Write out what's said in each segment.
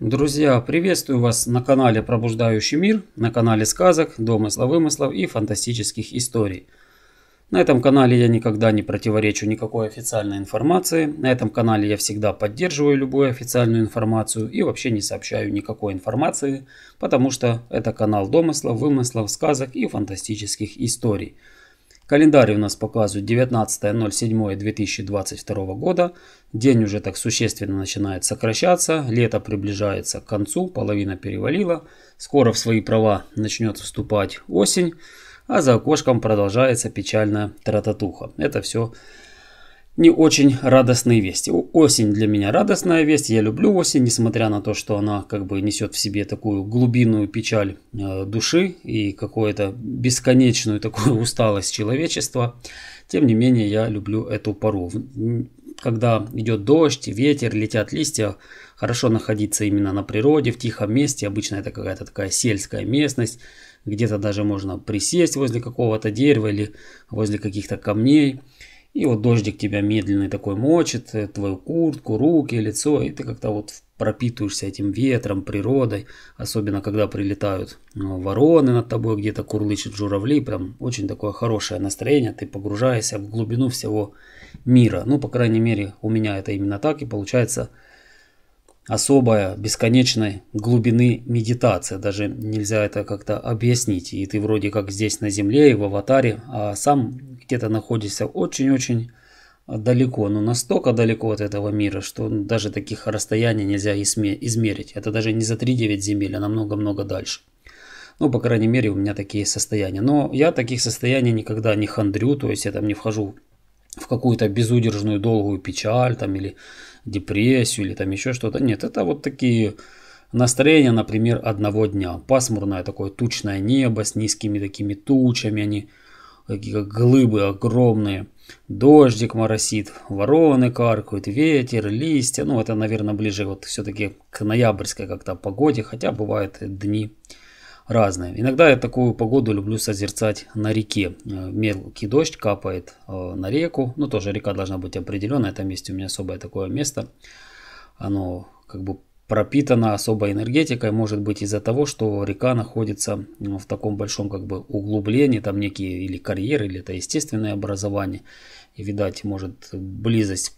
Друзья, приветствую вас на канале Пробуждающий мир, на канале сказок, домысла, вымыслов и фантастических историй. На этом канале я никогда не противоречу никакой официальной информации, на этом канале я всегда поддерживаю любую официальную информацию и вообще не сообщаю никакой информации, потому что это канал домыслов, вымыслов, сказок и фантастических историй – Календарь у нас показывает 19.07.2022 года. День уже так существенно начинает сокращаться. Лето приближается к концу, половина перевалила. Скоро в свои права начнет вступать осень. А за окошком продолжается печальная трататуха. Это все не очень радостные вести. Осень для меня радостная весть, я люблю осень, несмотря на то, что она как бы несет в себе такую глубинную печаль э, души и какую-то бесконечную такую усталость человечества. Тем не менее, я люблю эту пору. Когда идет дождь, ветер, летят листья, хорошо находиться именно на природе, в тихом месте. Обычно это какая-то такая сельская местность, где-то даже можно присесть возле какого-то дерева или возле каких-то камней – и вот дождик тебя медленный такой мочит, э, твою куртку, руки, лицо, и ты как-то вот пропитываешься этим ветром, природой, особенно когда прилетают э, вороны над тобой, где-то курлычат журавли, прям очень такое хорошее настроение, ты погружаешься в глубину всего мира. Ну, по крайней мере, у меня это именно так, и получается особая бесконечной глубины медитация. Даже нельзя это как-то объяснить. И ты вроде как здесь на земле и в аватаре, а сам где-то находишься очень-очень далеко, но настолько далеко от этого мира, что даже таких расстояний нельзя измерить. Это даже не за 3-9 земель, а намного-много дальше. Ну, по крайней мере, у меня такие состояния. Но я таких состояний никогда не хандрю, то есть я там не вхожу в какую-то безудержную долгую печаль там или депрессию или там еще что-то. Нет, это вот такие настроения, например, одного дня. Пасмурное такое тучное небо с низкими такими тучами, они какие то глыбы огромные. Дождик моросит, вороны каркают, ветер, листья. Ну, это, наверное, ближе вот все-таки к ноябрьской как-то погоде, хотя бывают дни разные. Иногда я такую погоду люблю созерцать на реке. Э, мелкий дождь капает э, на реку. Ну, тоже река должна быть определенная. Там есть у меня особое такое место. Оно как бы пропитана особой энергетикой, может быть из-за того, что река находится э, в таком большом как бы углублении, там некие или карьеры, или это естественное образование. И видать, может близость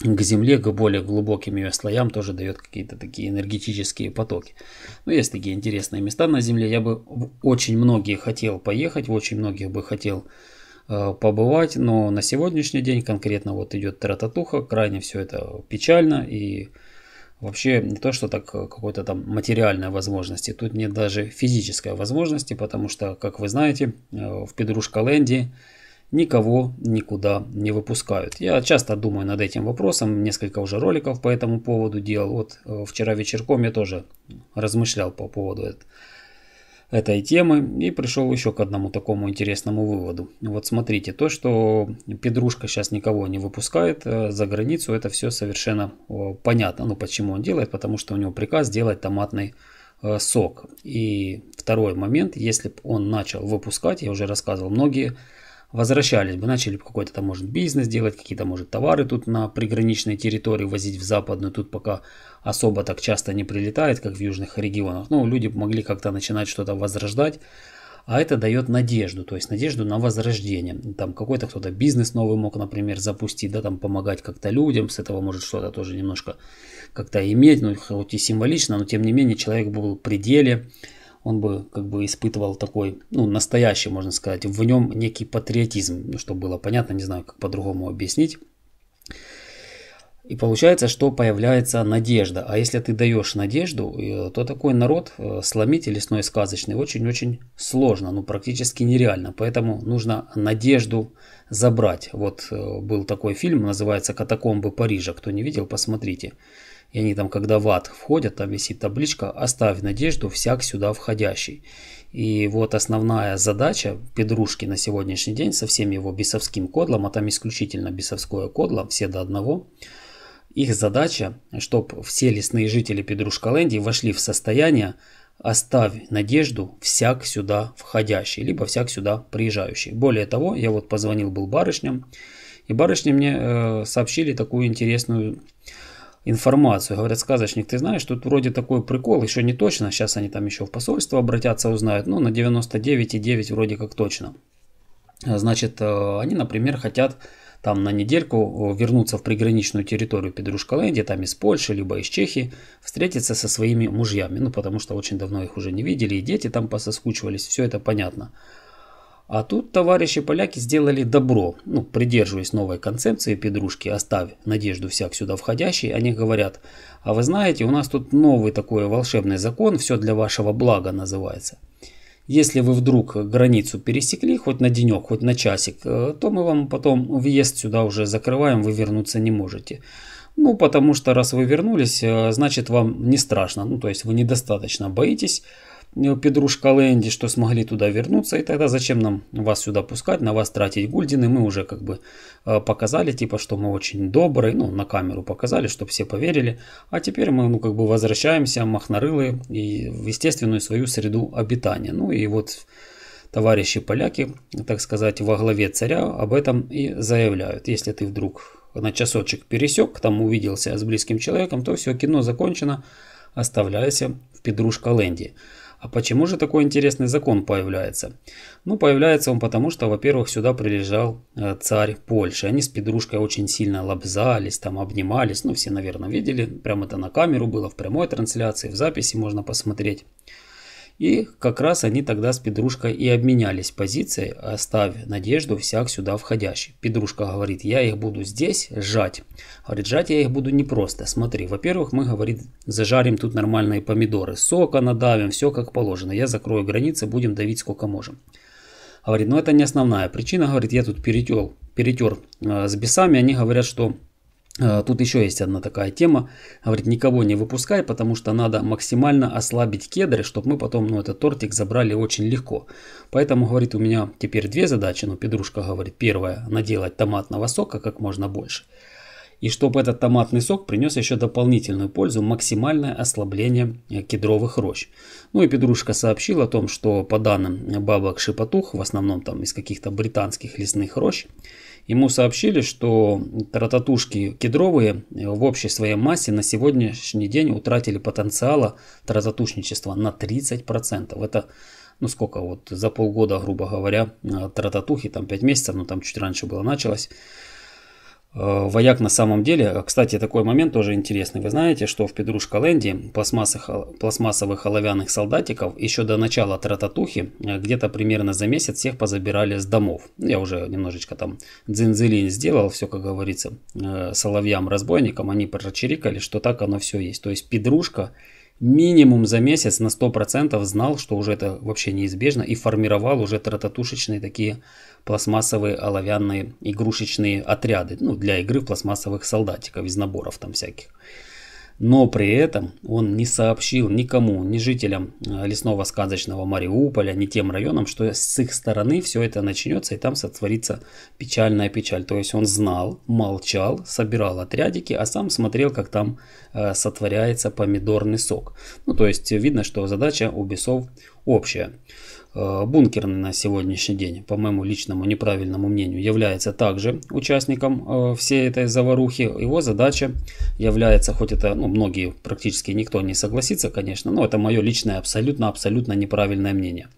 к земле, к более глубоким ее слоям тоже дает какие-то такие энергетические потоки. Но ну, есть такие интересные места на земле. Я бы в очень многие хотел поехать, в очень многих бы хотел э, побывать, но на сегодняшний день конкретно вот идет трататуха, крайне все это печально и Вообще не то, что так э, какой-то там материальной возможности, тут нет даже физической возможности, потому что, как вы знаете, э, в Петрушкаленде никого никуда не выпускают. Я часто думаю над этим вопросом, несколько уже роликов по этому поводу делал. Вот э, вчера вечерком я тоже размышлял по поводу этого этой темы и пришел еще к одному такому интересному выводу. Вот смотрите, то, что Петрушка сейчас никого не выпускает э, за границу, это все совершенно понятно. Ну, почему он делает? Потому что у него приказ делать томатный э, сок. И второй момент, если бы он начал выпускать, я уже рассказывал, многие возвращались бы, начали бы какой-то там, может, бизнес делать, какие-то, может, товары тут на приграничной территории возить в западную, тут пока особо так часто не прилетает, как в южных регионах. Ну, люди могли как-то начинать что-то возрождать, а это дает надежду, то есть надежду на возрождение. Там какой-то кто-то бизнес новый мог, например, запустить, да, там помогать как-то людям, с этого может что-то тоже немножко как-то иметь, ну, хоть и символично, но тем не менее человек был в пределе, он бы как бы испытывал такой, ну, настоящий, можно сказать, в нем некий патриотизм, ну, что было понятно, не знаю, как по-другому объяснить. И получается, что появляется надежда. А если ты даешь надежду, э, то такой народ э, сломить лесной сказочный очень-очень сложно, ну практически нереально. Поэтому нужно надежду забрать. Вот э, был такой фильм, называется «Катакомбы Парижа». Кто не видел, посмотрите. И они там, когда в ад входят, там висит табличка «Оставь надежду, всяк сюда входящий». И вот основная задача Петрушки на сегодняшний день со всем его бесовским кодлом, а там исключительно бесовское кодло, все до одного – их задача, чтобы все лесные жители Педрушкаленди вошли в состояние «оставь надежду всяк сюда входящий», либо «всяк сюда приезжающий». Более того, я вот позвонил был барышням, и барышни мне э, сообщили такую интересную информацию. Говорят, сказочник, ты знаешь, тут вроде такой прикол, еще не точно, сейчас они там еще в посольство обратятся, узнают, но ну, на 99,9 вроде как точно. Значит, э, они, например, хотят там на недельку вернуться в приграничную территорию Петрушкаленди, там из Польши, либо из Чехии, встретиться со своими мужьями, ну потому что очень давно их уже не видели, и дети там пососкучивались, все это понятно. А тут товарищи поляки сделали добро, ну, придерживаясь новой концепции педрушки, оставь надежду всяк сюда входящий, они говорят, а вы знаете, у нас тут новый такой волшебный закон, все для вашего блага называется. Если вы вдруг границу пересекли, хоть на денек, хоть на часик, э, то мы вам потом въезд сюда уже закрываем, вы вернуться не можете. Ну, потому что раз вы вернулись, э, значит вам не страшно, ну, то есть вы недостаточно боитесь, Петрушка Лэнди, что смогли туда вернуться, и тогда зачем нам вас сюда пускать, на вас тратить гульдины, мы уже как бы э, показали, типа, что мы очень добрые, ну, на камеру показали, чтобы все поверили, а теперь мы, ну, как бы возвращаемся, махнарылы, и в естественную свою среду обитания, ну, и вот товарищи поляки, так сказать, во главе царя об этом и заявляют, если ты вдруг на часочек пересек, там увиделся с близким человеком, то все, кино закончено, оставляйся в Педрушка Лэнди. А почему же такой интересный закон появляется? Ну, появляется он потому, что, во-первых, сюда прилежал э, царь Польши. Они с Петрушкой очень сильно лобзались, там обнимались. Ну, все, наверное, видели. прямо это на камеру было, в прямой трансляции, в записи можно посмотреть. И как раз они тогда с Петрушкой и обменялись позицией, оставив надежду всяк сюда входящий. Петрушка говорит, я их буду здесь сжать. Говорит, сжать я их буду непросто. Смотри, во-первых, мы, говорит, зажарим тут нормальные помидоры, сока надавим, все как положено. Я закрою границы, будем давить сколько можем. Говорит, но это не основная причина, говорит, я тут перетел, перетер э, с бесами, они говорят, что а, тут еще есть одна такая тема. Говорит, никого не выпускай, потому что надо максимально ослабить кедры, чтобы мы потом ну, этот тортик забрали очень легко. Поэтому, говорит, у меня теперь две задачи. Ну, Петрушка говорит, первое, наделать томатного сока как можно больше. И чтобы этот томатный сок принес еще дополнительную пользу, максимальное ослабление э, кедровых рощ. Ну и Петрушка сообщил о том, что по данным бабок шипотух, в основном там из каких-то британских лесных рощ, Ему сообщили, что трататушки кедровые э, в общей своей массе на сегодняшний день утратили потенциала трататушничества на 30%. Это ну сколько вот за полгода, грубо говоря, э, трататухи, там 5 месяцев, ну там чуть раньше было началось. Э, вояк на самом деле. Э, кстати, такой момент тоже интересный. Вы знаете, что в Педрушка ленде пластмассовых оловянных солдатиков еще до начала трататухи э, где-то примерно за месяц всех позабирали с домов. Я уже немножечко там дзинзелин сделал, все, как говорится, соловьям-разбойникам. Они прочирикали, что так оно все есть. То есть Педрушка минимум за месяц на 100% знал, что уже это вообще неизбежно и формировал уже трататушечные такие пластмассовые оловянные игрушечные отряды, ну, для игры в пластмассовых солдатиков из наборов там всяких но при этом он не сообщил никому, ни жителям э, лесного сказочного Мариуполя, ни тем районам, что с их стороны все это начнется и там сотворится печальная печаль. То есть он знал, молчал, собирал отрядики, а сам смотрел, как там э, сотворяется помидорный сок. Ну, то есть видно, что задача у бесов общая э, бункерный на сегодняшний день, по моему личному неправильному мнению, является также участником всей этой заварухи. Его задача является, хоть это ну, многие, практически никто не согласится, конечно, но это мое личное абсолютно-абсолютно неправильное мнение.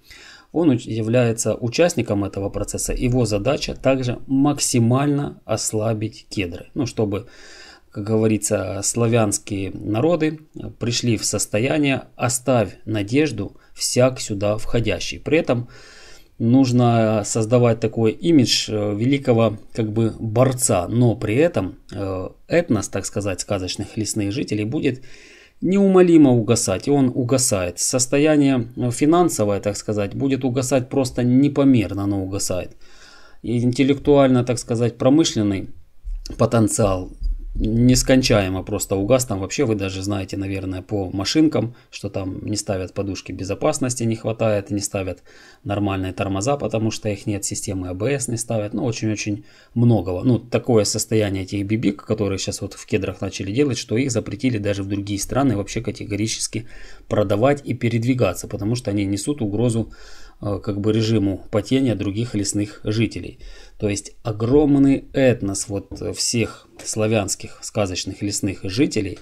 Он является участником этого процесса. Его задача также максимально ослабить кедры. Ну, чтобы, как говорится, славянские народы э, пришли в состояние «оставь надежду всяк сюда входящий». При этом нужно создавать такой имидж э, великого как бы борца, но при этом э, этнос, так сказать, сказочных лесных жителей будет неумолимо угасать, и он угасает. Состояние э, финансовое, так сказать, будет угасать просто непомерно, оно угасает. И интеллектуально, так сказать, промышленный потенциал нескончаемо просто у там вообще вы даже знаете наверное по машинкам что там не ставят подушки безопасности не хватает не ставят нормальные тормоза потому что их нет системы абс не ставят ну очень очень многого ну такое состояние этих бибик которые сейчас вот в кедрах начали делать что их запретили даже в другие страны вообще категорически продавать и передвигаться потому что они несут угрозу Э, как бы режиму потения других лесных жителей. То есть огромный этнос вот всех славянских сказочных лесных жителей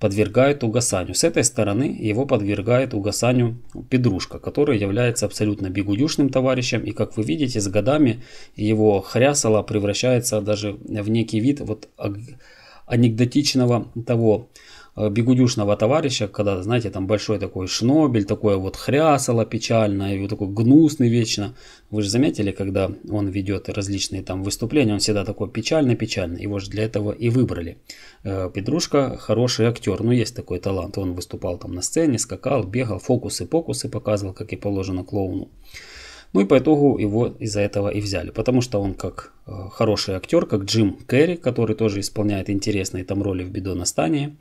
подвергает угасанию. С этой стороны его подвергает угасанию петрушка, который является абсолютно бегудюшным товарищем. И как вы видите, с годами его хрясало превращается даже в некий вид вот анекдотичного того Э, бегудюшного товарища, когда, знаете, там большой такой шнобель, такое вот хрясало печальное, и вот такой гнусный вечно. Вы же заметили, когда он ведет различные там выступления, он всегда такой печальный-печальный. Его же для этого и выбрали. Э, Петрушка хороший актер, ну есть такой талант. Он выступал там на сцене, скакал, бегал, фокусы-покусы показывал, как и положено клоуну. Ну и по итогу его из-за этого и взяли, потому что он как э, хороший актер, как Джим Керри, который тоже исполняет интересные там роли в Бедонастании.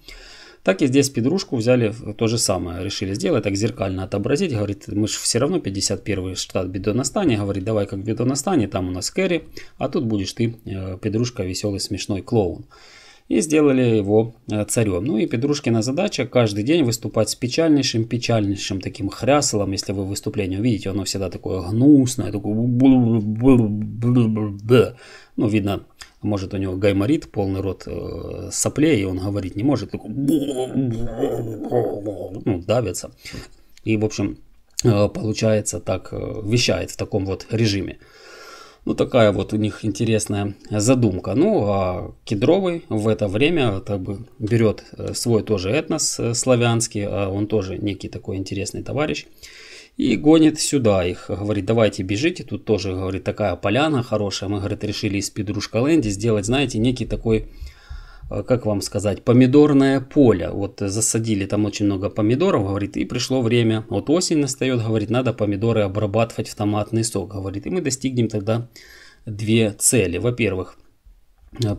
Так и здесь петрушку взяли э, то же самое, решили сделать, так зеркально отобразить. Говорит, мы же все равно 51 штат бедонастания. Говорит, давай как бедонастание, там у нас Кэри, а тут будешь ты, э, петрушка, веселый, смешной клоун и сделали его э, царем. Ну и Петрушкина задача каждый день выступать с печальнейшим, печальнейшим таким хрясалом, если вы выступление увидите, оно всегда такое гнусное, такое... Ну, видно, может у него гайморит, полный рот э, соплей, и он говорить не может, такой, ну, давится. И, в общем, э, получается так, э, вещает в таком вот режиме. Ну, такая вот у них интересная задумка. Ну, а Кедровый в это время как бы, берет свой тоже этнос славянский, а он тоже некий такой интересный товарищ и гонит сюда их. Говорит, давайте бежите, тут тоже, говорит, такая поляна хорошая. Мы, говорит, решили из Петрушка Лэнди сделать, знаете, некий такой, как вам сказать, помидорное поле. Вот засадили там очень много помидоров, говорит, и пришло время. Вот осень настает, говорит, надо помидоры обрабатывать в томатный сок, говорит. И мы достигнем тогда две цели. Во-первых,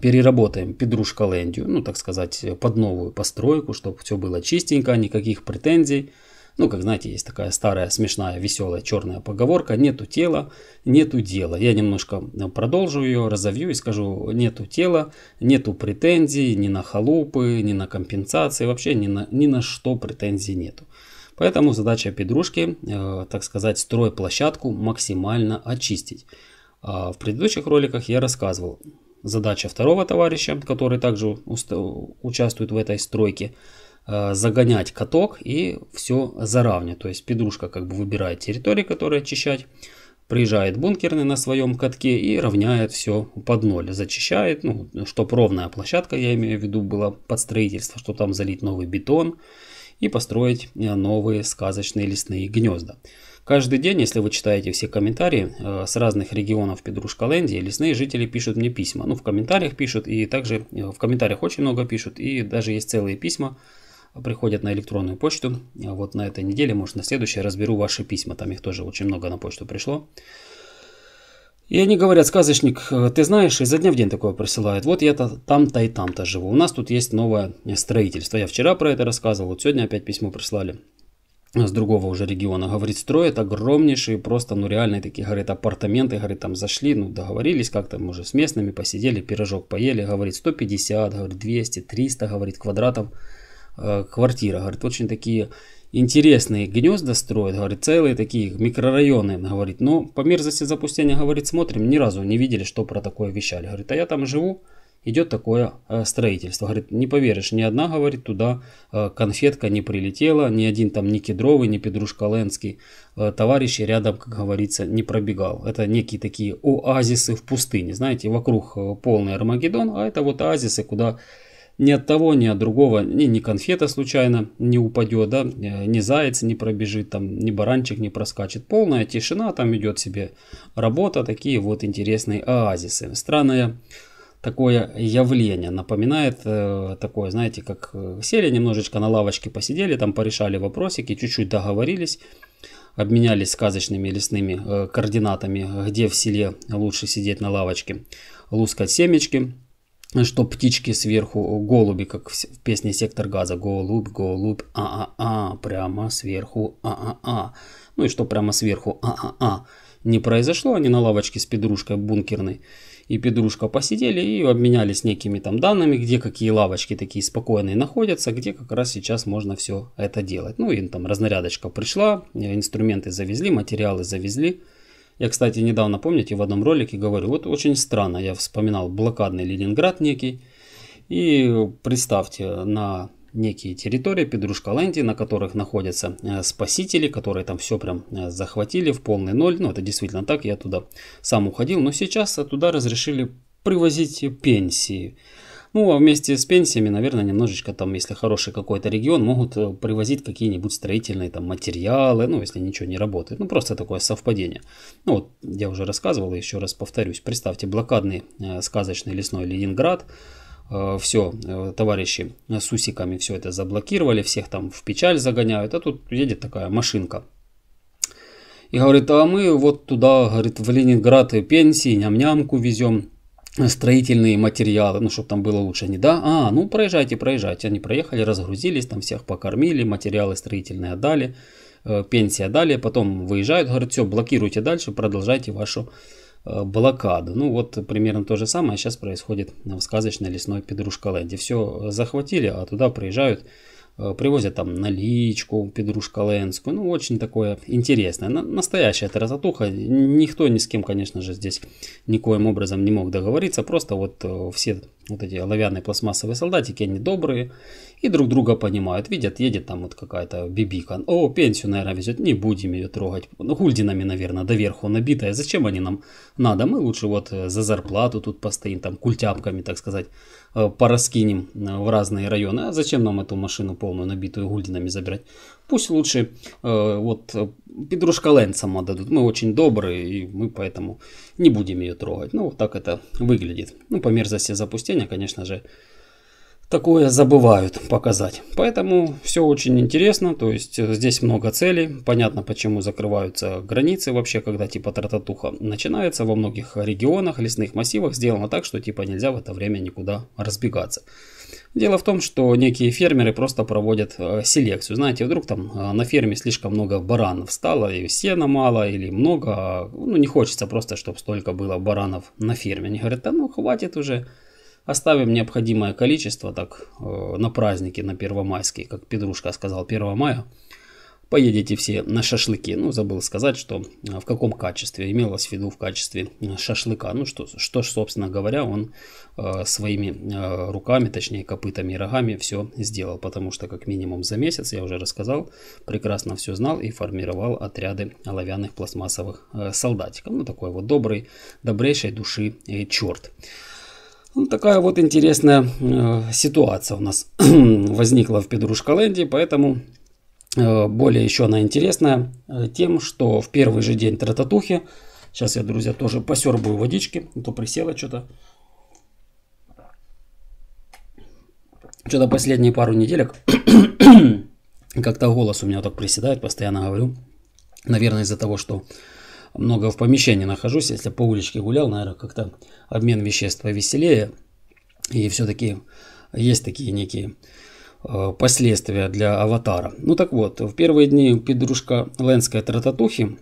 переработаем Петрушка Лэндию, ну, так сказать, под новую постройку, чтобы все было чистенько, никаких претензий ну, как знаете, есть такая старая, смешная, веселая черная поговорка «нету тела, нету дела». Я немножко э, продолжу ее, разовью и скажу «нету тела, нету претензий ни на халупы, ни на компенсации, вообще ни на, ни на что претензий нету». Поэтому задача петрушки, э, так сказать, строй площадку максимально очистить. А в предыдущих роликах я рассказывал, задача второго товарища, который также э, участвует в этой стройке – Э, загонять каток и все заравне. То есть петрушка как бы выбирает территорию, которую очищать, приезжает бункерный на своем катке и равняет все под ноль. Зачищает, ну, чтоб ровная площадка, я имею в виду, была под строительство, что там залить новый бетон и построить э, новые сказочные лесные гнезда. Каждый день, если вы читаете все комментарии э, с разных регионов Петрушкалендии, лесные жители пишут мне письма. Ну, в комментариях пишут, и также в комментариях очень много пишут, и даже есть целые письма, приходят на электронную почту. А вот на этой неделе, может на следующей, разберу ваши письма. Там их тоже очень много на почту пришло. И они говорят, сказочник, ты знаешь, изо дня в день такое присылают. Вот я там-то и там-то живу. У нас тут есть новое строительство. Я вчера про это рассказывал, вот сегодня опять письмо прислали с другого уже региона, говорит, строят огромнейшие, просто, ну, реальные такие, говорит, апартаменты, говорит, там зашли, ну, договорились как-то, мы уже с местными посидели, пирожок поели, говорит, 150, говорит, 200, 300, говорит, квадратов, Э, квартира. Говорит, очень такие интересные гнезда строят, говорит, целые такие микрорайоны, говорит, но ну, по мерзости запустения, говорит, смотрим, ни разу не видели, что про такое вещали. Говорит, а я там живу, идет такое э, строительство. Говорит, не поверишь, ни одна, говорит, туда э, конфетка не прилетела, ни один там ни Кедровый, ни Ленский товарищи рядом, как говорится, не пробегал. Это некие такие оазисы в пустыне, знаете, вокруг полный Армагеддон, а это вот оазисы, куда ни от того, ни от другого, ни, ни конфета случайно не упадет, да, э, ни заяц не пробежит, там, ни баранчик не проскачет. Полная тишина, там идет себе работа, такие вот интересные оазисы. Странное такое явление, напоминает э, такое, знаете, как э, сели немножечко на лавочке, посидели, там порешали вопросики, чуть-чуть договорились, обменялись сказочными лесными э, координатами, где в селе лучше сидеть на лавочке, лускать семечки, что птички сверху, голуби, как в песне «Сектор газа», голубь, голубь, а-а-а, прямо сверху, а-а-а, ну и что прямо сверху, а-а-а, не произошло, они на лавочке с петрушкой бункерной и петрушка посидели и обменялись некими там данными, где какие лавочки такие спокойные находятся, где как раз сейчас можно все это делать. Ну и там разнарядочка пришла, инструменты завезли, материалы завезли, я, кстати, недавно, помните, в одном ролике говорю, вот очень странно, я вспоминал блокадный Ленинград некий, и представьте, на некие территории Петрушкаленди, на которых находятся э, спасители, которые там все прям э, захватили в полный ноль. Ну, это действительно так, я туда сам уходил. Но сейчас туда разрешили привозить пенсии. Ну, а вместе с пенсиями, наверное, немножечко там, если хороший какой-то регион, могут э, привозить какие-нибудь строительные там материалы, ну, если ничего не работает. Ну, просто такое совпадение. Ну, вот я уже рассказывал, еще раз повторюсь. Представьте, блокадный э, сказочный лесной Ленинград э, все, э, товарищи с усиками все это заблокировали, всех там в печаль загоняют, а тут едет такая машинка. И говорит, а мы вот туда, говорит, в Ленинград пенсии, ням-нямку везем строительные материалы, ну, чтобы там было лучше, они да, а, ну, проезжайте, проезжайте, они проехали, разгрузились, там всех покормили, материалы строительные отдали, э, пенсия дали, потом выезжают, говорят, все, блокируйте дальше, продолжайте вашу э, блокаду. Ну, вот примерно то же самое сейчас происходит в сказочной лесной Петрушкаленде. Все э, захватили, а туда приезжают Э, привозят там наличку петрушкаленскую, ну очень такое интересное, настоящая тарататуха, никто ни с кем, конечно же, здесь никоим образом не мог договориться, просто вот э, все вот эти оловянные пластмассовые солдатики, они добрые и друг друга понимают, видят, едет там вот какая-то бибика, о, пенсию, наверное, везет, не будем ее трогать, ну, гульдинами, наверное, доверху набитая, зачем они нам надо, мы лучше вот э, за зарплату тут постоим, там, культяпками, так сказать, Э, пораскинем э, в разные районы. А зачем нам эту машину полную, набитую гульдинами забирать? Пусть лучше э, вот подружка Петрушка Лэнсом дадут. Мы очень добрые, и мы поэтому не будем ее трогать. Ну, так это выглядит. Ну, по мерзости запустения, конечно же, такое забывают показать. Поэтому все очень интересно, то есть э, здесь много целей, понятно почему закрываются границы вообще, когда типа трататуха начинается во многих регионах, лесных массивах сделано так, что типа нельзя в это время никуда разбегаться. Дело в том, что некие фермеры просто проводят э, селекцию. Знаете, вдруг там э, на ферме слишком много баранов стало, и сена мало, или много. А, ну, не хочется просто, чтобы столько было баранов на ферме. Они говорят, да ну, хватит уже Оставим необходимое количество так э, на праздники, на первомайские, как Педрушка сказал, 1 мая. Поедете все на шашлыки. Ну, забыл сказать, что э, в каком качестве. Имелось в виду в качестве э, шашлыка. Ну, что, что ж, собственно говоря, он э, своими э, руками, точнее, копытами и рогами все сделал. Потому что, как минимум, за месяц, я уже рассказал, прекрасно все знал и формировал отряды оловянных пластмассовых э, солдатиков. Ну, такой вот добрый, добрейшей души э, Черт. Ну, такая вот интересная э, ситуация у нас возникла в Педрушкаленде, поэтому э, более еще она интересная э, тем, что в первый же день трататухи, сейчас я, друзья, тоже посербую водички, а то присела что-то. Что-то последние пару неделек как-то голос у меня так приседает, постоянно говорю. Наверное, из-за того, что много в помещении нахожусь. Если по уличке гулял, наверное, как-то обмен веществ повеселее. И все-таки есть такие некие э, последствия для аватара. Ну так вот, в первые дни петрушка Ленской трататухи,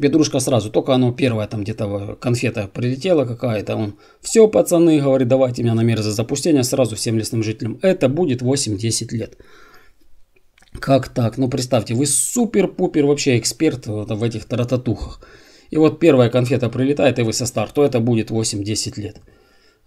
Петрушка сразу, только оно первое там где-то конфета прилетела какая-то, он, все, пацаны, говорит, давайте меня на мир за запустение сразу всем лесным жителям, это будет 8-10 лет. Как так? Ну представьте, вы супер-пупер вообще эксперт э, в этих тарататухах. И вот первая конфета прилетает, и вы со старту, это будет 8-10 лет.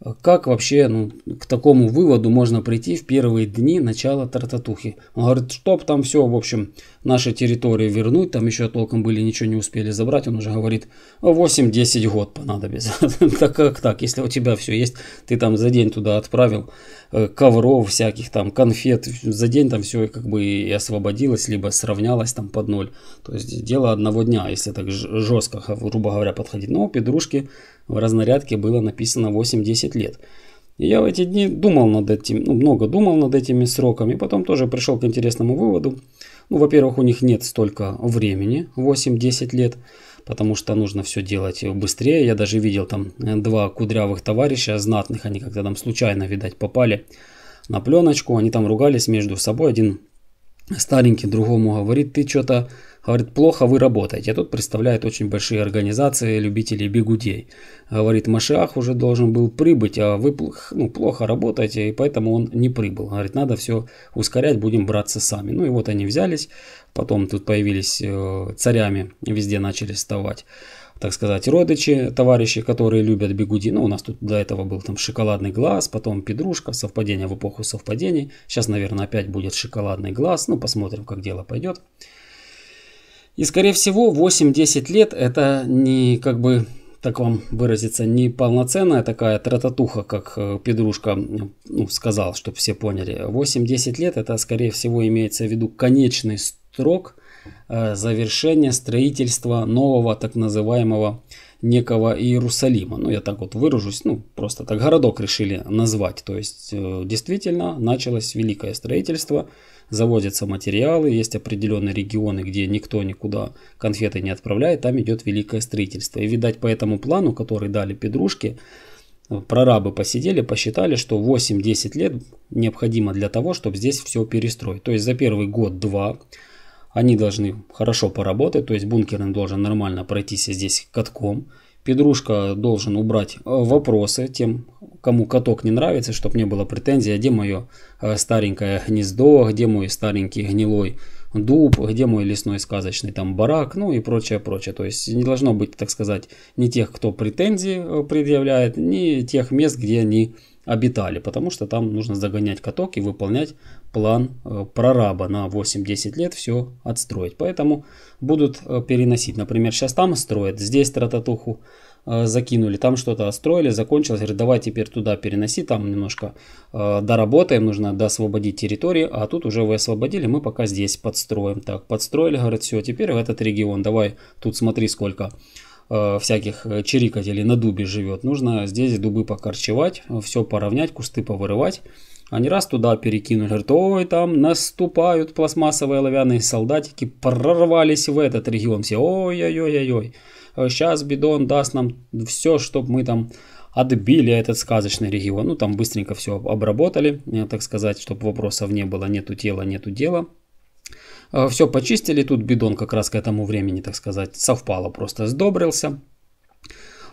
Э, как вообще ну, к такому выводу можно прийти в первые дни начала тартатухи? Он говорит, чтоб там все, в общем, нашей территории вернуть, там еще толком были, ничего не успели забрать, он уже говорит, 8-10 год понадобится. Так как так, если у тебя все есть, ты там за день туда отправил э, ковров всяких, там конфет, за день там все как бы и освободилось, либо сравнялось там под ноль. То есть дело одного дня, если так жестко, грубо говоря, подходить. Но у петрушки в разнарядке было написано 8-10 лет. я в эти дни думал над этим, ну, много думал над этими сроками, потом тоже пришел к интересному выводу, ну, во-первых, у них нет столько времени, 8-10 лет, потому что нужно все делать быстрее. Я даже видел там э, два кудрявых товарища, знатных, они как-то там случайно, видать, попали на пленочку, они там ругались между собой, один старенький другому говорит, ты что-то Говорит, плохо вы работаете. А тут представляет очень большие организации любителей бегудей. Говорит, Машиах уже должен был прибыть, а вы ну, плохо работаете, и поэтому он не прибыл. Говорит, надо все ускорять, будем браться сами. Ну и вот они взялись, потом тут появились э, царями, везде начали вставать так сказать, родичи, товарищи, которые любят бигуди. Ну, у нас тут до этого был там шоколадный глаз, потом петрушка, совпадение в эпоху совпадений. Сейчас, наверное, опять будет шоколадный глаз. Ну, посмотрим, как дело пойдет. И, скорее всего, 8-10 лет это не, как бы, так вам выразиться, не полноценная такая трататуха, как э, Петрушка ну, сказал, чтобы все поняли. 8-10 лет это, скорее всего, имеется в виду конечный срок э, завершения строительства нового так называемого некого Иерусалима. Ну, я так вот выражусь, ну, просто так городок решили назвать. То есть, э, действительно, началось великое строительство – Заводятся материалы, есть определенные регионы, где никто никуда конфеты не отправляет, там идет великое строительство. И видать по этому плану, который дали петрушки, прорабы посидели, посчитали, что 8-10 лет необходимо для того, чтобы здесь все перестроить. То есть за первый год-два они должны хорошо поработать, то есть бункерный должен нормально пройтись здесь катком, Педрушка должен убрать э, вопросы тем, кому каток не нравится, чтобы не было претензий, а где мое э, старенькое гнездо, где мой старенький гнилой дуб, где мой лесной сказочный там барак, ну и прочее, прочее. То есть не должно быть, так сказать, ни тех, кто претензии э, предъявляет, ни тех мест, где они обитали, потому что там нужно загонять каток и выполнять план э, прораба на 8-10 лет все отстроить. Поэтому будут э, переносить. Например, сейчас там строят, здесь трататуху Э, закинули, там что-то отстроили, закончилось, говорит, давай теперь туда переноси, там немножко э, доработаем, нужно доосвободить территории, а тут уже вы освободили, мы пока здесь подстроим. Так, подстроили, говорит, все, теперь в этот регион, давай тут смотри сколько э, всяких чирикателей на дубе живет. Нужно здесь дубы покорчевать, все поровнять, кусты повырывать. Они раз туда перекинули, говорят, ой, там наступают пластмассовые оловянные солдатики, прорвались в этот регион, все, ой-ой-ой-ой-ой сейчас э, бидон даст нам все, чтобы мы там отбили этот сказочный регион. Ну, там быстренько все обработали, э, так сказать, чтобы вопросов не было, нету тела, нету дела. Э, все почистили, тут бидон как раз к этому времени, так сказать, совпало, просто сдобрился.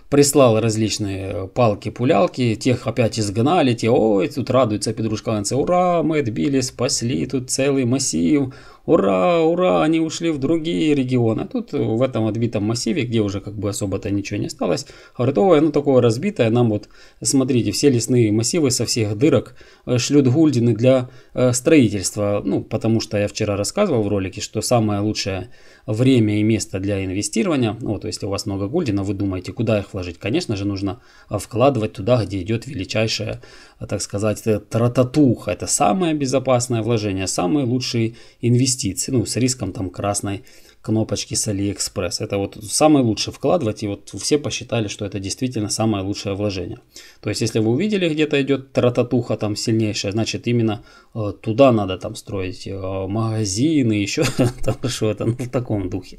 Прислал различные палки-пулялки, тех опять изгнали, те, ой, тут радуется Петрушка, ура, мы отбили, спасли, тут целый массив, ура, ура, они ушли в другие регионы. тут в этом отбитом массиве, где уже как бы особо-то ничего не осталось, говорят, ой, оно такое разбитое, нам вот, смотрите, все лесные массивы со всех дырок э, шлют гульдины для э, строительства. Ну, потому что я вчера рассказывал в ролике, что самое лучшее время и место для инвестирования, ну, то если у вас много гульдинов, а вы думаете, куда их вложить? Конечно же, нужно э, вкладывать туда, где идет величайшая, так сказать, трататуха. Это самое безопасное вложение, самый лучший инвестиции инвестиций, ну, с риском там красной кнопочки с Алиэкспресс. Это вот самое лучшее вкладывать, и вот все посчитали, что это действительно самое лучшее вложение. То есть, если вы увидели, где-то идет трататуха там сильнейшая, значит, именно э, туда надо там строить э, магазины, еще там что-то, ну, в таком духе.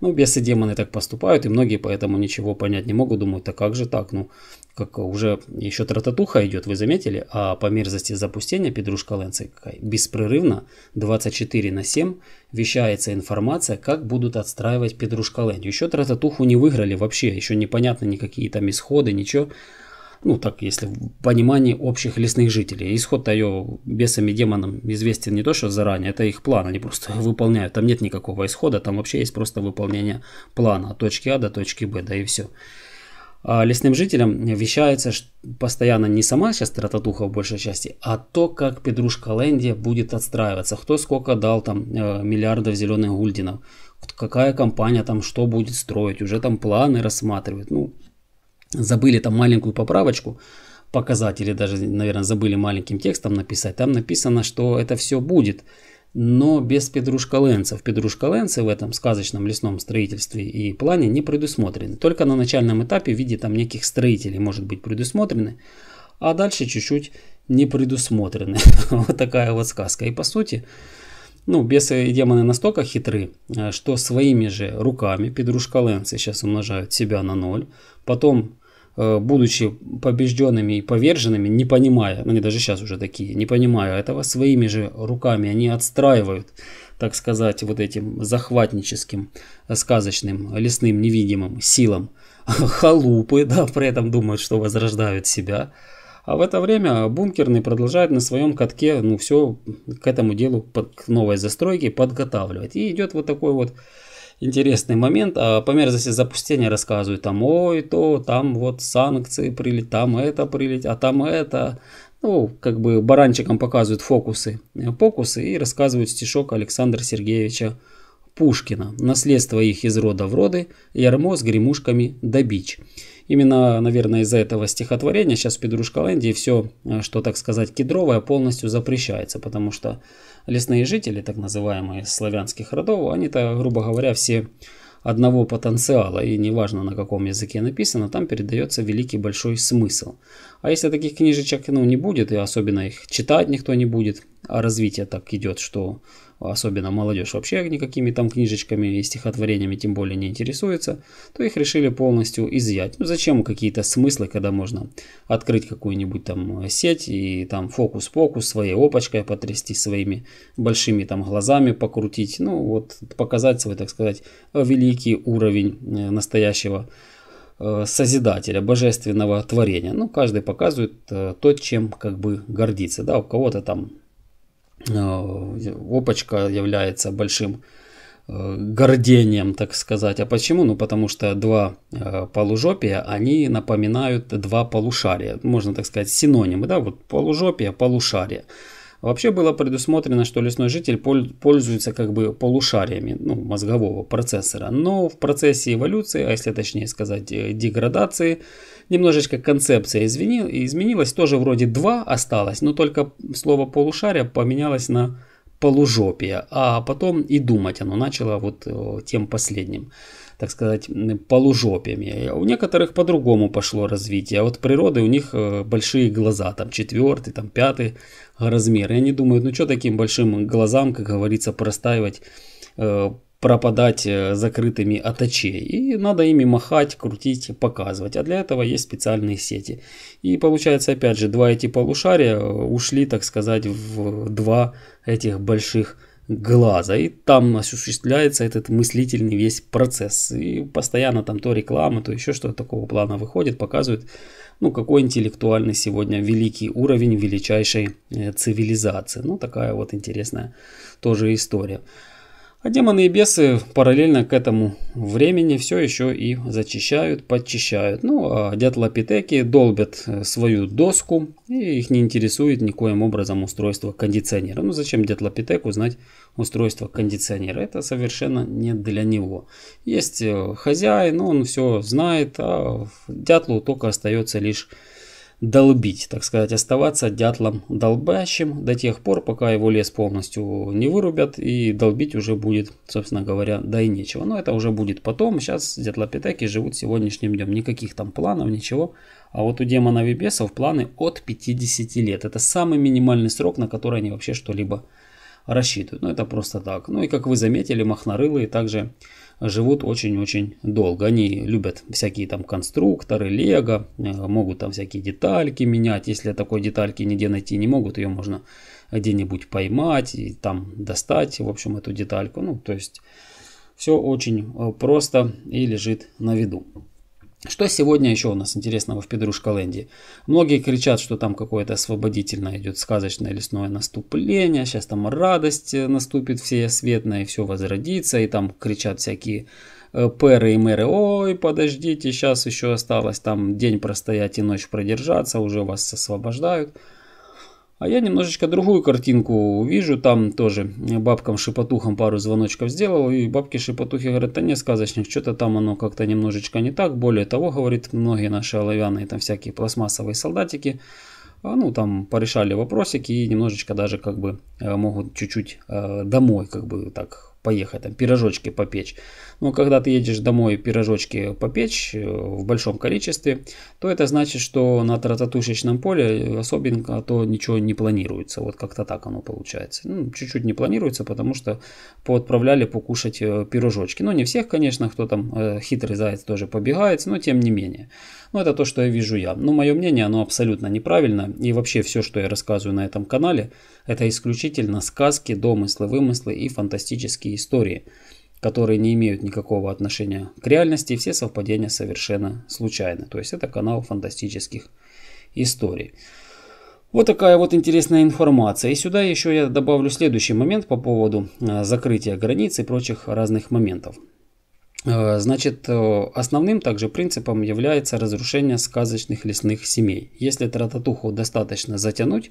Ну, бесы-демоны так поступают, и многие поэтому ничего понять не могут, думают, так как же так, ну, как уже еще трататуха идет, вы заметили, а по мерзости запустения Петрушка Лэнса беспрерывно 24 на 7 вещается информация, как будут отстраивать Петрушка Лэнс. Еще трататуху не выиграли вообще, еще непонятно никакие там исходы, ничего ну так, если в понимании общих лесных жителей. Исход Тайо бесами демонам известен не то, что заранее, это их план, они просто выполняют. Там нет никакого исхода, там вообще есть просто выполнение плана от точки А до точки Б, да и все. А лесным жителям вещается постоянно не сама сейчас трататуха в большей части, а то, как Педрушка Лэнди будет отстраиваться, кто сколько дал там э, миллиардов зеленых гульдинов, какая компания там что будет строить, уже там планы рассматривает. Ну, забыли там маленькую поправочку показать, или даже, наверное, забыли маленьким текстом написать, там написано, что это все будет, но без петрушкаленцев. Петрушкаленцы в этом сказочном лесном строительстве и плане не предусмотрены. Только на начальном этапе в виде там неких строителей, может быть, предусмотрены, а дальше чуть-чуть не предусмотрены. вот такая вот сказка. И по сути, ну, бесы и демоны настолько хитры, э, что своими же руками петрушкаленцы сейчас умножают себя на ноль, потом Э, будучи побежденными и поверженными, не понимая, они даже сейчас уже такие, не понимая этого, своими же руками они отстраивают, так сказать, вот этим захватническим, э, сказочным, лесным, невидимым силам халупы, да, при этом думают, что возрождают себя. А в это время бункерный продолжает на своем катке, ну, все к этому делу, к новой застройке подготавливать. И идет вот такой вот интересный момент. А По мерзости запустения рассказывают там, ой, то, там вот санкции прилить, там это прилить, а там это. Ну, как бы баранчиком показывают фокусы, э, фокусы и рассказывают стишок Александра Сергеевича Пушкина. Наследство их из рода в роды, ярмо с гремушками добич. Именно, наверное, из-за этого стихотворения сейчас в Педрушкаленде все, э, что, так сказать, кедровое, полностью запрещается, потому что лесные жители, так называемые славянских родов, они-то, грубо говоря, все одного потенциала, и неважно на каком языке написано, там передается великий большой смысл. А если таких книжечек ну, не будет, и особенно их читать никто не будет, а развитие так идет, что особенно молодежь вообще никакими там книжечками и стихотворениями тем более не интересуется, то их решили полностью изъять. Ну зачем какие-то смыслы, когда можно открыть какую-нибудь там сеть и там фокус-покус своей опачкой потрясти, своими большими там глазами покрутить, ну вот показать свой, так сказать, великий уровень э, настоящего э, созидателя, божественного творения. Ну, каждый показывает э, то, чем как бы гордится. Да, у кого-то там Э, опочка является большим э, гордением, так сказать. А почему? Ну, потому что два э, полужопия, они напоминают два полушария. Можно так сказать, синонимы, да, вот полужопие, полушарие. Вообще было предусмотрено, что лесной житель пользуется как бы полушариями ну, мозгового процессора, но в процессе эволюции, а если точнее сказать деградации, Немножечко концепция изменил, изменилась, тоже вроде два осталось, но только слово полушария поменялось на полужопие, а потом и думать оно начало вот э, тем последним, так сказать, полужопиями. У некоторых по-другому пошло развитие, а вот природы у них э, большие глаза, там четвертый, там пятый размер, и они думают, ну что таким большим глазам, как говорится, простаивать э, пропадать э, закрытыми от очей И надо ими махать, крутить, показывать. А для этого есть специальные сети. И получается, опять же, два эти полушария э, ушли, так сказать, в два этих больших глаза. И там осуществляется этот мыслительный весь процесс. И постоянно там то реклама, то еще что-то такого плана выходит, показывает, ну, какой интеллектуальный сегодня великий уровень величайшей э, цивилизации. Ну, такая вот интересная тоже история. А демоны и бесы параллельно к этому времени все еще и зачищают, подчищают. Ну, а дятлопитеки долбят э, свою доску, и их не интересует никоим образом устройство кондиционера. Ну, зачем дятлопитеку знать устройство кондиционера? Это совершенно не для него. Есть э, хозяин, он все знает, а дятлу только остается лишь долбить, так сказать, оставаться дятлом долбящим до тех пор, пока его лес полностью не вырубят и долбить уже будет, собственно говоря, да и нечего. Но это уже будет потом, сейчас дятлопитеки живут сегодняшним днем, никаких там планов, ничего. А вот у демонов и бесов планы от 50 лет, это самый минимальный срок, на который они вообще что-либо рассчитывают. Ну это просто так. Ну и как вы заметили, махнорылые также живут очень-очень долго. Они любят всякие там конструкторы, лего, э, могут там всякие детальки менять. Если такой детальки нигде найти не могут, ее можно где-нибудь поймать и там достать, в общем, эту детальку. Ну, то есть все очень э, просто и лежит на виду. Что сегодня еще у нас интересного в Петрушкаленде? Многие кричат, что там какое-то освободительное идет сказочное лесное наступление, сейчас там радость э, наступит все светная и все возродится, и там кричат всякие э, пэры и мэры, ой, подождите, сейчас еще осталось там день простоять и ночь продержаться, уже вас освобождают. А я немножечко другую картинку вижу, там тоже бабкам-шепотухам пару звоночков сделал, и бабки-шепотухи говорят, да не, сказочник, что-то там оно как-то немножечко не так. Более того, говорит, многие наши оловянные там всякие пластмассовые солдатики, а, ну, там порешали вопросики и немножечко даже как бы э, могут чуть-чуть э, домой как бы так поехать, там пирожочки попечь. Но когда ты едешь домой пирожочки попечь э, в большом количестве, то это значит, что на трататушечном поле особенно а то ничего не планируется. Вот как-то так оно получается. Ну, чуть-чуть не планируется, потому что поотправляли покушать э, пирожочки. Ну, не всех, конечно, кто там э, хитрый заяц тоже побегает, но тем не менее. Ну, это то, что я вижу я. Но мое мнение, оно абсолютно неправильно. И вообще все, что я рассказываю на этом канале, это исключительно сказки, домыслы, вымыслы и фантастические истории которые не имеют никакого отношения к реальности, все совпадения совершенно случайны. То есть это канал фантастических историй. Вот такая вот интересная информация. И сюда еще я добавлю следующий момент по поводу э, закрытия границ и прочих разных моментов. Э, значит, э, основным также принципом является разрушение сказочных лесных семей. Если трататуху достаточно затянуть,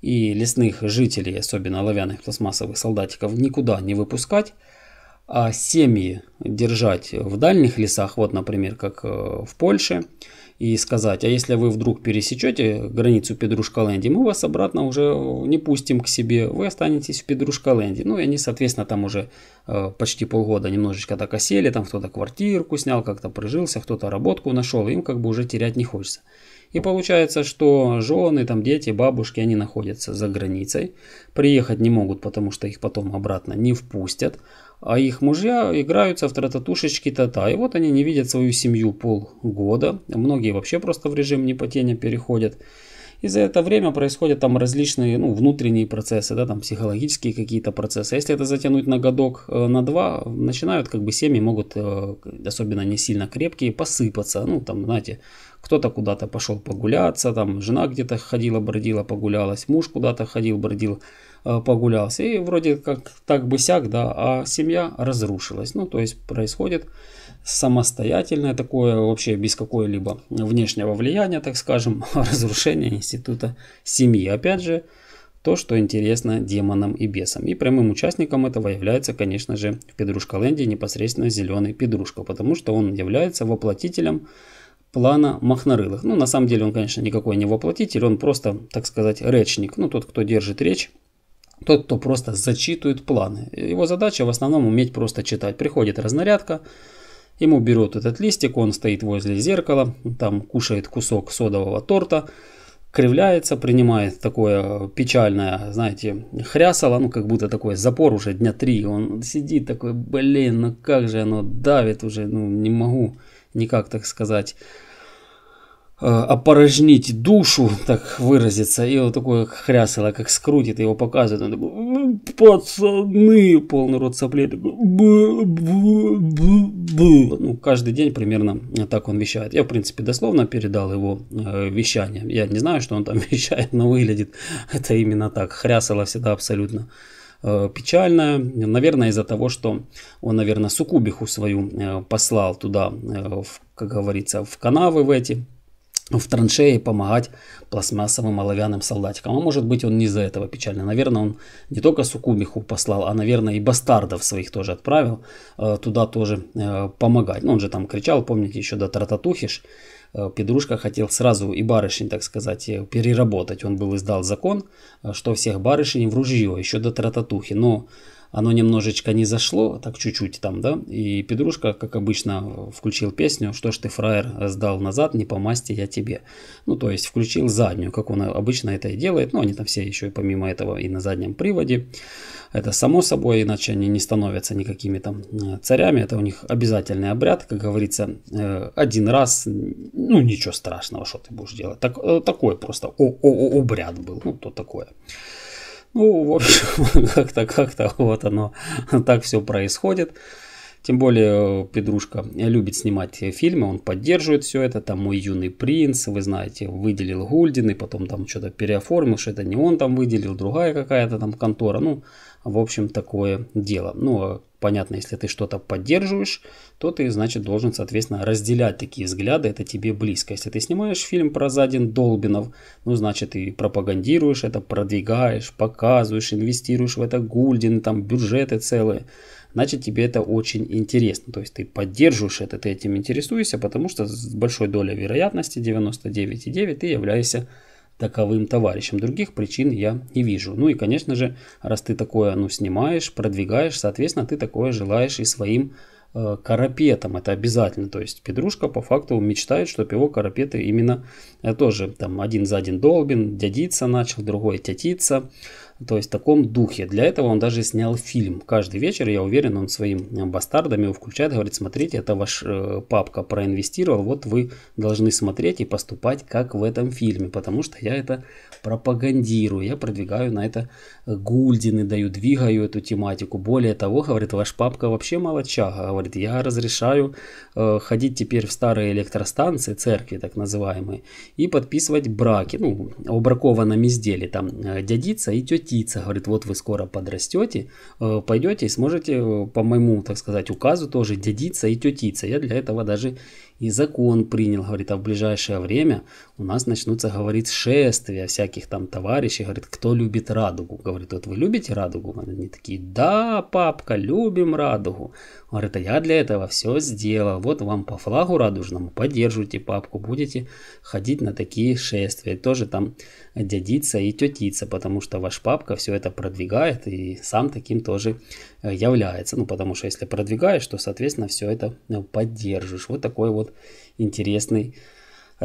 и лесных жителей, особенно оловянных пластмассовых солдатиков, никуда не выпускать, а семьи держать в дальних лесах, вот, например, как э, в Польше, и сказать, а если вы вдруг пересечете границу Педрушкаленди, мы вас обратно уже э, не пустим к себе, вы останетесь в Педрушкаленди, Ну и они, соответственно, там уже э, почти полгода немножечко так осели, там кто-то квартирку снял, как-то прижился, кто-то работку нашел, им как бы уже терять не хочется. И получается, что жены, там дети, бабушки, они находятся за границей, приехать не могут, потому что их потом обратно не впустят, а их мужья играются в трататушечки тата. И вот они не видят свою семью полгода. Многие вообще просто в режим непотения переходят. И за это время происходят там различные ну, внутренние процессы, да, там психологические какие-то процессы. А если это затянуть на годок, э, на два, начинают как бы семьи могут, э, особенно не сильно крепкие, посыпаться. Ну, там, знаете, кто-то куда-то пошел погуляться, там жена где-то ходила, бродила, погулялась, муж куда-то ходил, бродил. Э, погулялся. И вроде как так бы сяк, да, а семья разрушилась. Ну, то есть происходит самостоятельное такое, вообще без какого либо внешнего влияния, так скажем, разрушение института семьи. Опять же, то, что интересно демонам и бесам. И прямым участником этого является, конечно же, в Петрушкаленде непосредственно зеленый Педрушка, потому что он является воплотителем плана Махнарылых. Ну, на самом деле он, конечно, никакой не воплотитель, он просто, так сказать, речник, ну, тот, кто держит речь тот, кто просто зачитывает планы. Его задача в основном уметь просто читать. Приходит разнарядка, ему берут этот листик, он стоит возле зеркала, там кушает кусок содового торта, кривляется, принимает такое печальное, знаете, хрясало, ну как будто такой запор уже дня три, он сидит такой, блин, ну как же оно давит уже, ну не могу никак так сказать. Э, опорожнить душу, так выразиться, и вот такое хрясало, как скрутит, его показывает, он такой, пацаны, полный рот соплей, такой, б, б, б, б. ну, каждый день примерно так он вещает. Я, в принципе, дословно передал его э, вещание, я не знаю, что он там вещает, но выглядит это именно так, хрясало всегда абсолютно э, печальная, наверное, из-за того, что он, наверное, сукубиху свою э, послал туда, как говорится, в канавы в эти, ну, в траншеи помогать пластмассовым оловянным солдатикам. А может быть он не из-за этого печально. Наверное, он не только Сукумиху послал, а, наверное, и бастардов своих тоже отправил э, туда тоже э, помогать. Ну, он же там кричал, помните, еще до Трататухиш. Э, Педрушка хотел сразу и барышень, так сказать, э, переработать. Он был издал закон, э, что всех барышень в ружье, еще до Трататухи. Но оно немножечко не зашло, так чуть-чуть там, да, и Петрушка, как обычно, включил песню «Что ж ты, фраер, сдал назад, не по масти я тебе». Ну, то есть включил заднюю, как он обычно это и делает, но ну, они там все еще и помимо этого и на заднем приводе. Это само собой, иначе они не становятся никакими там э, царями, это у них обязательный обряд, как говорится, э, один раз, ну, ничего страшного, что ты будешь делать. Так, э, такой просто обряд был, ну, то такое. Ну, в общем, как-то, как-то вот оно, так все происходит. Тем более э, Петрушка любит снимать фильмы, он поддерживает все это. Там «Мой юный принц», вы знаете, выделил Гульдин, и потом там что-то переоформил, что это не он там выделил, другая какая-то там контора. Ну, в общем, такое дело. Ну, а Понятно, если ты что-то поддерживаешь, то ты, значит, должен, соответственно, разделять такие взгляды, это тебе близко. Если ты снимаешь фильм про Задин Долбинов, ну, значит, ты пропагандируешь это, продвигаешь, показываешь, инвестируешь в это гульдины, там, бюджеты целые значит тебе это очень интересно. То есть ты поддерживаешь это, ты этим интересуешься, потому что с большой долей вероятности 99,9 ты являешься таковым товарищем. Других причин я не вижу. Ну и, конечно же, раз ты такое ну, снимаешь, продвигаешь, соответственно, ты такое желаешь и своим э, карапетам. Это обязательно. То есть Петрушка по факту мечтает, чтобы его карапеты именно э, тоже там один за один долбин, дядиться начал, другой тятиться то есть в таком духе. Для этого он даже снял фильм. Каждый вечер, я уверен, он своим э, бастардам его включает, говорит, смотрите, это ваш э, папка проинвестировал, вот вы должны смотреть и поступать как в этом фильме, потому что я это пропагандирую, я продвигаю на это э, гульдины, даю, двигаю эту тематику. Более того, говорит, ваш папка вообще молодчага, говорит, я разрешаю ходить теперь в старые электростанции, церкви так называемые, и подписывать браки, ну, о бракованном изделии, там, дядица и тетя птица говорит, вот вы скоро подрастете, э, пойдете и сможете э, по моему, так сказать, указу тоже дядиться и тетиться. Я для этого даже и закон принял, говорит, а в ближайшее время у нас начнутся, говорить шествия всяких там товарищей, говорит, кто любит радугу? Говорит, вот вы любите радугу? Они такие, да, папка, любим радугу. Говорит, а я для этого все сделал, вот вам по флагу радужному, поддерживайте папку, будете ходить на такие шествия, тоже там дядица и тетица потому что ваш папка все это продвигает и сам таким тоже э, является, ну, потому что если продвигаешь, то, соответственно, все это э, поддерживаешь Вот такой вот интересный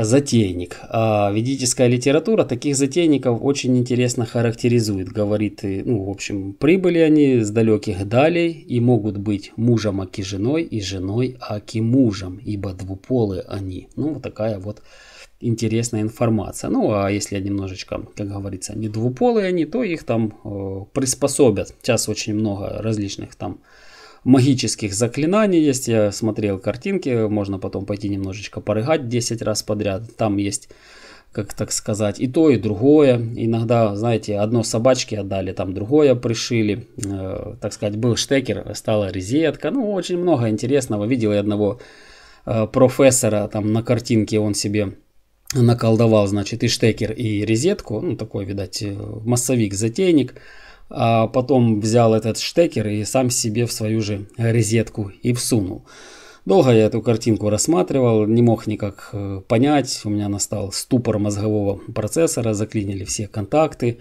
затейник. А ведическая литература таких затейников очень интересно характеризует. Говорит, э, ну, в общем, прибыли они с далеких далей и могут быть мужем аки женой и женой аки мужем, ибо двуполы они. Ну, вот такая вот интересная информация. Ну, а если немножечко, как говорится, не двуполые они, то их там э, приспособят. Сейчас очень много различных там э, магических заклинаний есть. Я смотрел картинки, можно потом пойти немножечко порыгать 10 раз подряд. Там есть как так сказать, и то, и другое. Иногда, знаете, одно собачки отдали, там другое пришили. Э, так сказать, был штекер, стала резетка. Ну, очень много интересного. Видел я одного э, профессора, там на картинке он себе наколдовал, значит, и штекер, и резетку. Ну, такой, видать, э, массовик-затейник а потом взял этот штекер и сам себе в свою же резетку и всунул. Долго я эту картинку рассматривал, не мог никак э, понять, у меня настал ступор мозгового процессора, заклинили все контакты.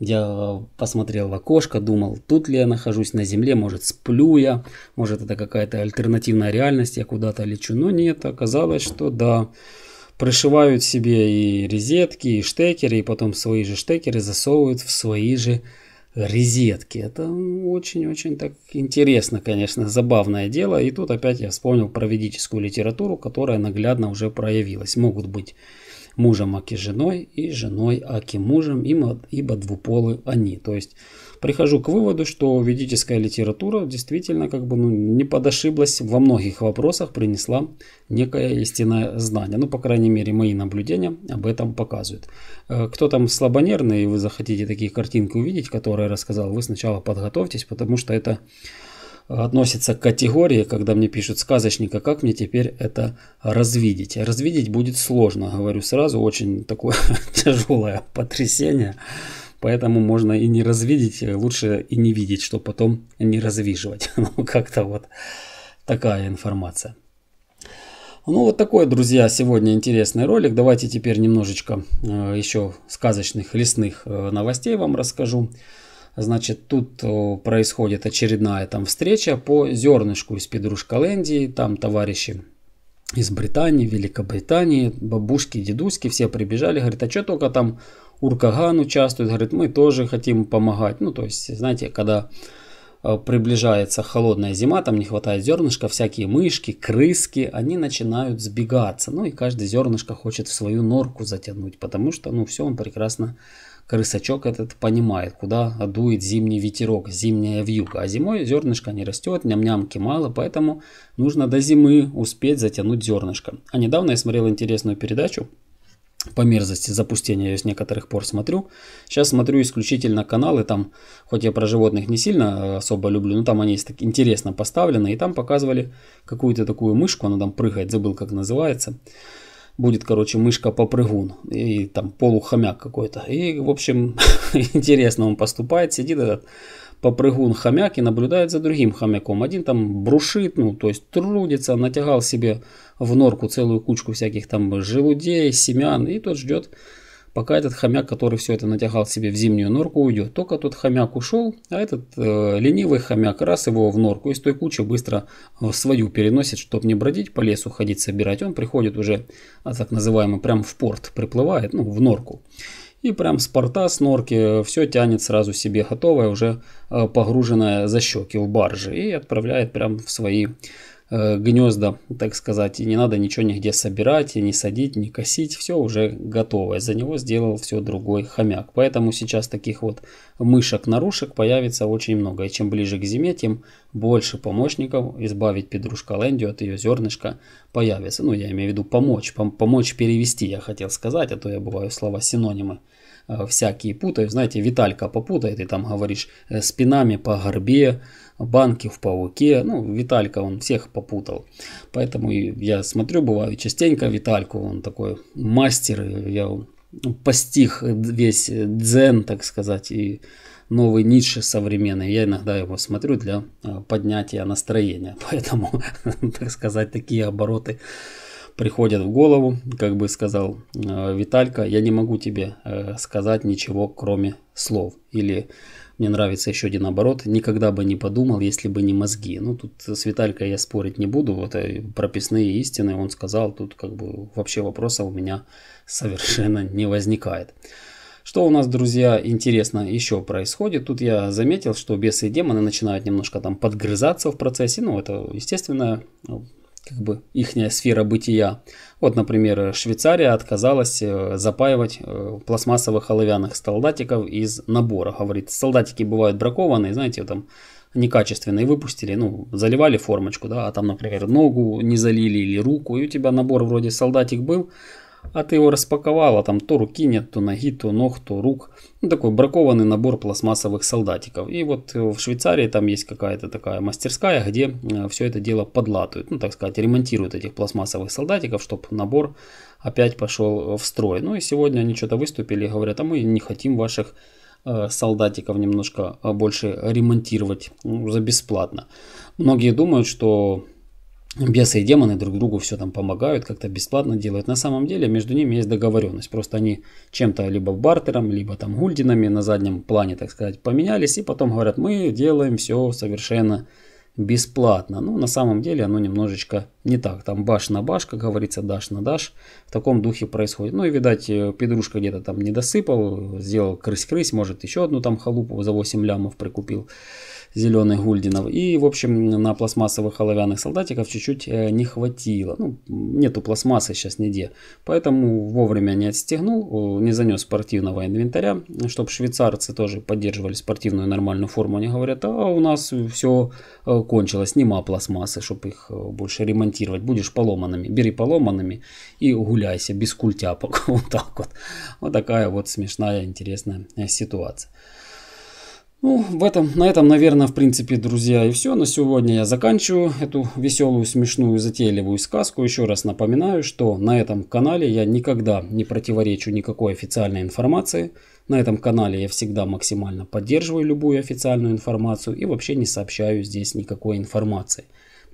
Я посмотрел в окошко, думал, тут ли я нахожусь на земле, может сплю я, может это какая-то альтернативная реальность, я куда-то лечу. Но нет, оказалось, что да, пришивают себе и резетки, и штекеры, и потом свои же штекеры засовывают в свои же резетки. Это очень-очень так интересно, конечно, забавное дело. И тут опять я вспомнил про ведическую литературу, которая наглядно уже проявилась. Могут быть мужем Аки женой и женой Аки мужем, ибо двуполы они. То есть прихожу к выводу, что ведическая литература действительно как бы ну, не подошиблась во многих вопросах, принесла некое истинное знание. Ну, по крайней мере, мои наблюдения об этом показывают. Э, кто там слабонервный, и вы захотите такие картинки увидеть, которые я рассказал, вы сначала подготовьтесь, потому что это относится к категории, когда мне пишут сказочника, как мне теперь это развидеть. Развидеть будет сложно, говорю сразу, очень такое тяжелое потрясение. Поэтому можно и не развидеть, э, лучше и не видеть, чтобы потом не развиживать. Ну, как-то вот такая информация. Ну, вот такой, друзья, сегодня интересный ролик. Давайте теперь немножечко э, еще сказочных лесных э, новостей вам расскажу. Значит, тут происходит очередная там встреча по зернышку из Петрушкалендии. Там товарищи из Британии, Великобритании, бабушки, дедушки все прибежали. Говорит, а что только там Уркаган участвует, говорит, мы тоже хотим помогать. Ну, то есть, знаете, когда э, приближается холодная зима, там не хватает зернышка, всякие мышки, крыски, они начинают сбегаться. Ну и каждый зернышко хочет в свою норку затянуть, потому что, ну, все он прекрасно, крысачок этот понимает, куда дует зимний ветерок, зимняя вьюга. А зимой зернышко не растет, ням-нямки мало, поэтому нужно до зимы успеть затянуть зернышко. А недавно я смотрел интересную передачу, по мерзости запустения я с некоторых пор смотрю. Сейчас смотрю исключительно каналы, там, хоть я про животных не сильно э, особо люблю, но там они есть так интересно поставлены, и там показывали какую-то такую мышку, она там прыгает, забыл как называется. Будет, короче, мышка-попрыгун и там полухомяк какой-то. И, в общем, интересно он поступает, сидит этот попрыгун хомяк и наблюдает за другим хомяком. Один там брушит, ну, то есть трудится, натягал себе в норку целую кучку всяких там желудей, семян, и тот ждет, пока этот хомяк, который все это натягал себе в зимнюю норку, уйдет. Только тот хомяк ушел, а этот э, ленивый хомяк раз его в норку из той кучи быстро в свою переносит, чтобы не бродить по лесу, ходить собирать. Он приходит уже, а, так называемый, прям в порт приплывает, ну, в норку. И прям с порта, с норки э, все тянет сразу себе готовое, уже э, погруженное за щеки в баржи и отправляет прям в свои Э, гнезда, так сказать, и не надо ничего нигде собирать, и не садить, не косить, все уже готовое. За него сделал все другой хомяк. Поэтому сейчас таких вот мышек-нарушек появится очень много. И чем ближе к зиме, тем больше помощников избавить петрушка Лендию от ее зернышка появится. Ну, я имею в виду помочь, пом помочь перевести, я хотел сказать, а то я бываю слова синонимы. Э, всякие путают. Знаете, Виталька попутает, и там говоришь э, спинами по горбе, банки в пауке. Ну, Виталька, он всех попутал. Поэтому я смотрю, бываю частенько Витальку, он такой мастер, я ну, постиг весь дзен, так сказать, и новый Ницше современный. Я иногда его смотрю для э, поднятия настроения. Поэтому, так сказать, такие обороты приходят в голову, как бы сказал э, Виталька, я не могу тебе э, сказать ничего, кроме слов. Или мне нравится еще один оборот, никогда бы не подумал, если бы не мозги. Ну, тут с Виталькой я спорить не буду, вот э, прописные истины он сказал, тут как бы вообще вопроса у меня совершенно не возникает. Что у нас, друзья, интересно еще происходит? Тут я заметил, что бесы и демоны начинают немножко там подгрызаться в процессе. Ну, это естественное как бы ихняя сфера бытия. Вот, например, Швейцария отказалась э, запаивать э, пластмассовых оловянных солдатиков из набора. Говорит, солдатики бывают бракованные, знаете, там некачественные выпустили, ну, заливали формочку, да, а там, например, ногу не залили или руку, и у тебя набор вроде солдатик был, а ты его распаковала, там то руки нет, то ноги, то ног, то рук. Ну, такой бракованный набор пластмассовых солдатиков. И вот э, в Швейцарии там есть какая-то такая мастерская, где э, все это дело подлатывают, ну так сказать, ремонтируют этих пластмассовых солдатиков, чтобы набор опять пошел э, в строй. Ну и сегодня они что-то выступили и говорят, а мы не хотим ваших солдатиков немножко а, больше ремонтировать за бесплатно. Многие думают, что бесы и демоны друг другу все там помогают, как-то бесплатно делают. На самом деле между ними есть договоренность. Просто они чем-то либо бартером, либо там гульдинами на заднем плане, так сказать, поменялись. И потом говорят, мы делаем все совершенно бесплатно. Ну, на самом деле оно немножечко не так. Там баш на баш, как говорится, даш на даш. В таком духе происходит. Ну и, видать, э, петрушка где-то там не досыпал, сделал крысь-крысь, может, еще одну там халупу за 8 лямов прикупил зеленых гульдинов. И, в общем, на пластмассовых оловянных солдатиков чуть-чуть э, не хватило. Ну, нету пластмассы сейчас нигде. Поэтому вовремя не отстегнул, не занес спортивного инвентаря, чтобы швейцарцы тоже поддерживали спортивную нормальную форму. Они говорят, а у нас все э, кончилось, нема пластмассы, чтобы их э, больше ремонтировать. Будешь поломанными, бери поломанными и гуляйся без культяпок. Вот так вот. Вот такая вот смешная, интересная ситуация. Ну, в этом, на этом, наверное, в принципе, друзья, и все. На сегодня я заканчиваю эту веселую, смешную, затейливую сказку. Еще раз напоминаю, что на этом канале я никогда не противоречу никакой официальной информации. На этом канале я всегда максимально поддерживаю любую официальную информацию и вообще не сообщаю здесь никакой информации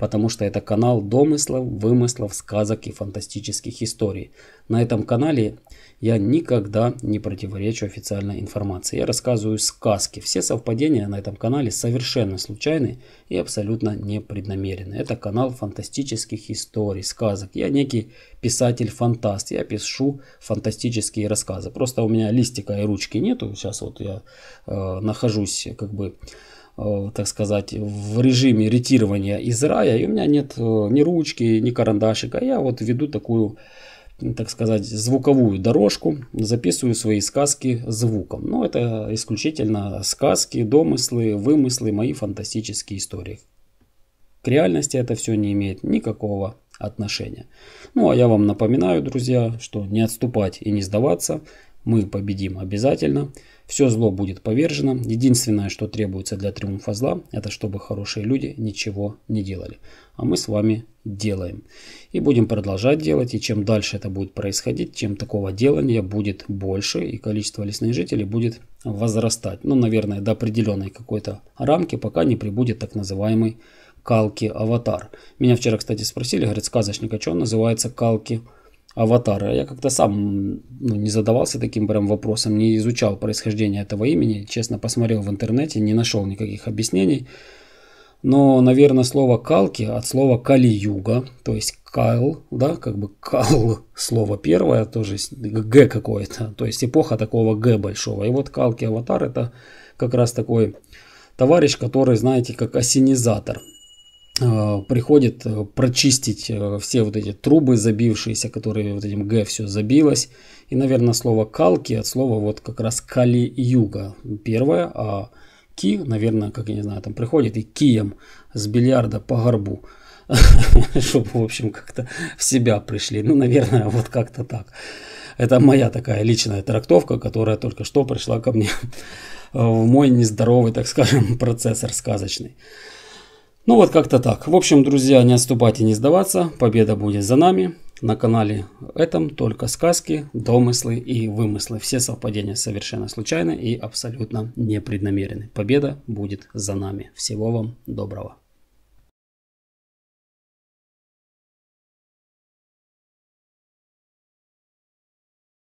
потому что это канал домыслов, вымыслов, сказок и фантастических историй. На этом канале я никогда не противоречу официальной информации. Я рассказываю сказки. Все совпадения на этом канале совершенно случайны и абсолютно непреднамерены. Это канал фантастических историй, сказок. Я некий писатель-фантаст. Я пишу фантастические рассказы. Просто у меня листика и ручки нету. Сейчас вот я э, нахожусь как бы Э, так сказать, в режиме ретирования из рая, и у меня нет э, ни ручки, ни карандашика. Я вот веду такую, так сказать, звуковую дорожку, записываю свои сказки звуком. Но это исключительно сказки, домыслы, вымыслы, мои фантастические истории. К реальности это все не имеет никакого отношения. Ну а я вам напоминаю, друзья, что не отступать и не сдаваться – мы победим обязательно. Все зло будет повержено. Единственное, что требуется для триумфа зла, это чтобы хорошие люди ничего не делали. А мы с вами делаем. И будем продолжать делать. И чем дальше это будет происходить, тем такого делания будет больше. И количество лесных жителей будет возрастать. Ну, наверное, до определенной какой-то рамки, пока не прибудет так называемый калки аватар. Меня вчера, кстати, спросили, говорит, сказочник, а что он называется калки аватар? аватара. Я как-то сам ну, не задавался таким прям вопросом, не изучал происхождение этого имени. Честно, посмотрел в интернете, не нашел никаких объяснений. Но, наверное, слово «калки» от слова Калиюга, то есть Кал, да, как бы «кал» слово первое, тоже «г» какое-то, то есть эпоха такого «г» большого. И вот «калки-аватар» это как раз такой товарищ, который, знаете, как осенизатор – Э, приходит э, прочистить э, все вот эти трубы забившиеся, которые вот этим Г все забилось. И, наверное, слово калки от слова вот как раз кали-юга первое, а ки, наверное, как я не знаю, там приходит и кием с бильярда по горбу. Чтобы, в общем, как-то в себя пришли. Ну, наверное, вот как-то так. Это моя такая личная трактовка, которая только что пришла ко мне в мой нездоровый, так скажем, процессор сказочный. Ну вот как-то так. В общем, друзья, не отступайте, не сдаваться. Победа будет за нами. На канале этом только сказки, домыслы и вымыслы. Все совпадения совершенно случайны и абсолютно непреднамерены. Победа будет за нами. Всего вам доброго.